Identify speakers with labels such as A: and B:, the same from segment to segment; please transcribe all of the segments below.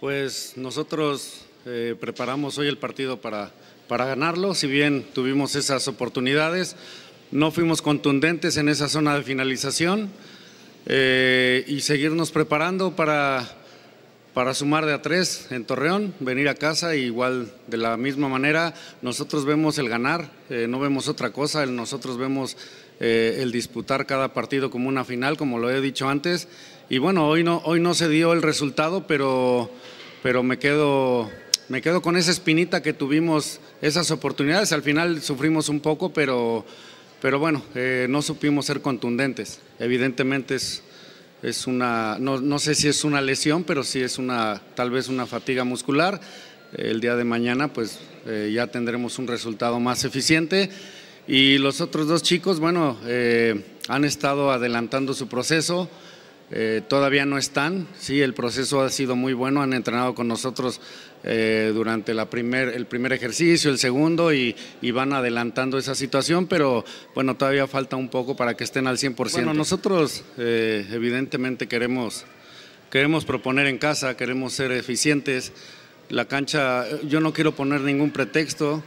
A: Pues nosotros eh, preparamos hoy el partido para, para ganarlo, si bien tuvimos esas oportunidades, no fuimos contundentes en esa zona de finalización eh, y seguirnos preparando para, para sumar de a tres en Torreón, venir a casa e igual de la misma manera nosotros vemos el ganar, eh, no vemos otra cosa, nosotros vemos eh, el disputar cada partido como una final, como lo he dicho antes. Y bueno, hoy no, hoy no se dio el resultado, pero, pero me, quedo, me quedo con esa espinita que tuvimos, esas oportunidades. Al final sufrimos un poco, pero, pero bueno, eh, no supimos ser contundentes. Evidentemente es, una, no, sé si es una lesión, pero sí es una, tal vez una fatiga muscular. El día de mañana pues eh, ya tendremos un resultado más eficiente. Y los otros dos chicos, bueno, eh, han estado adelantando su proceso, eh, todavía no están, sí, el proceso ha sido muy bueno, han entrenado con nosotros eh, durante la primer, el primer ejercicio, el segundo y, van adelantando esa situación, pero bueno, todavía falta un poco para que estén al 100%. Bueno, nosotros evidentemente queremos, queremos proponer en casa, queremos ser eficientes, la cancha, yo no quiero poner ningún pretexto,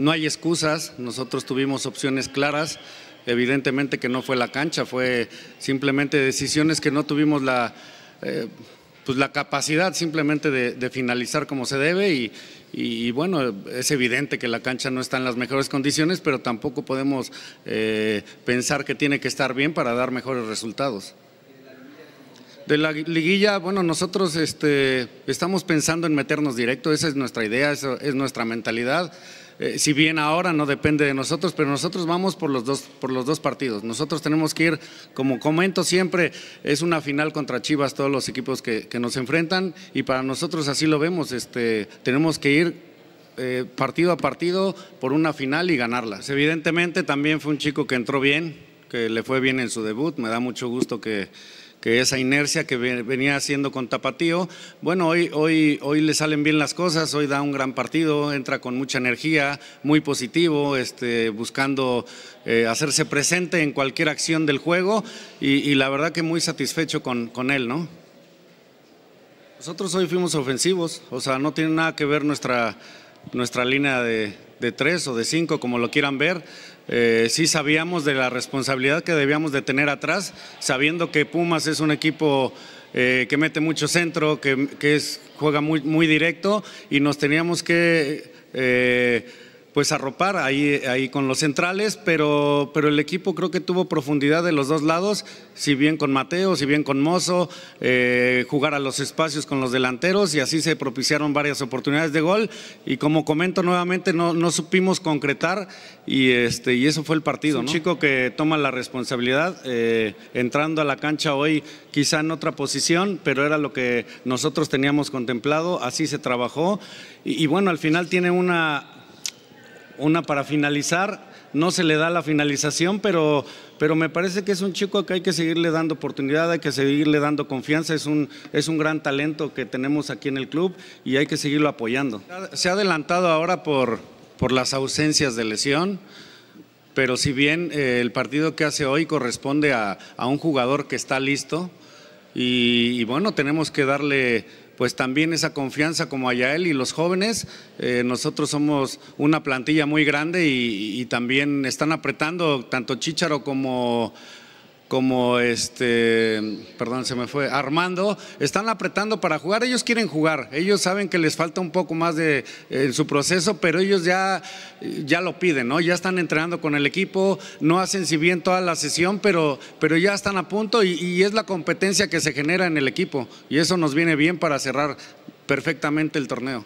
A: no hay excusas, nosotros tuvimos opciones claras, evidentemente que no fue la cancha, fue simplemente decisiones que no tuvimos la, eh, pues la capacidad simplemente de, finalizar como se debe y, bueno, es evidente que la cancha no está en las mejores condiciones, pero tampoco podemos eh, pensar que tiene que estar bien para dar mejores resultados. De la liguilla, bueno, nosotros este, estamos pensando en meternos directo, esa es nuestra idea, esa es nuestra mentalidad. Eh, si bien ahora no depende de nosotros, pero nosotros vamos por los dos, por los dos partidos. Nosotros tenemos que ir, como comento siempre, es una final contra Chivas todos los equipos que, nos enfrentan y para nosotros así lo vemos, este, tenemos que ir eh, partido a partido por una final y ganarlas. Evidentemente también fue un chico que entró bien, que le fue bien en su debut. Me da mucho gusto que, que esa inercia que venía haciendo con Tapatío, bueno, hoy, hoy, hoy le salen bien las cosas, hoy da un gran partido, entra con mucha energía, muy positivo, este, buscando eh, hacerse presente en cualquier acción del juego y, la verdad que muy satisfecho con, con él, ¿no? Nosotros hoy fuimos ofensivos, o sea, no tiene nada que ver nuestra nuestra línea de, tres o de cinco, como lo quieran ver, eh, sí sabíamos de la responsabilidad que debíamos de tener atrás, sabiendo que Pumas es un equipo eh, que mete mucho centro, que, juega muy, directo y nos teníamos que... Eh, pues arropar ahí, ahí con los centrales, pero, pero el equipo creo que tuvo profundidad de los dos lados, si bien con Mateo, si bien con Mozo, eh, jugar a los espacios con los delanteros y así se propiciaron varias oportunidades de gol y como comento nuevamente no, no supimos concretar y, este, y eso fue el partido. un chico que toma la responsabilidad eh, entrando a la cancha hoy quizá en otra posición, pero era lo que nosotros teníamos contemplado, así se trabajó y bueno, al final tiene una una para finalizar. No se le da la finalización, pero, pero me parece que es un chico que hay que seguirle dando oportunidad, hay que seguirle dando confianza. Es un, es un gran talento que tenemos aquí en el club y hay que seguirlo apoyando. Se ha adelantado ahora por, por las ausencias de lesión pero si bien eh, el partido que hace hoy corresponde a, un jugador que está listo y bueno, tenemos que darle pues también esa confianza como Ayael y los jóvenes. Eh, nosotros somos una plantilla muy grande y, y también están apretando tanto Chícharo como como este, perdón, se me fue, Armando, están apretando para jugar, ellos quieren jugar, ellos saben que les falta un poco más de su proceso, pero ellos ya, ya lo piden, ¿no? Ya están entrenando con el equipo, no hacen si bien toda la sesión, pero, pero ya están a punto y es la competencia que se genera en el equipo y eso nos viene bien para cerrar perfectamente el torneo.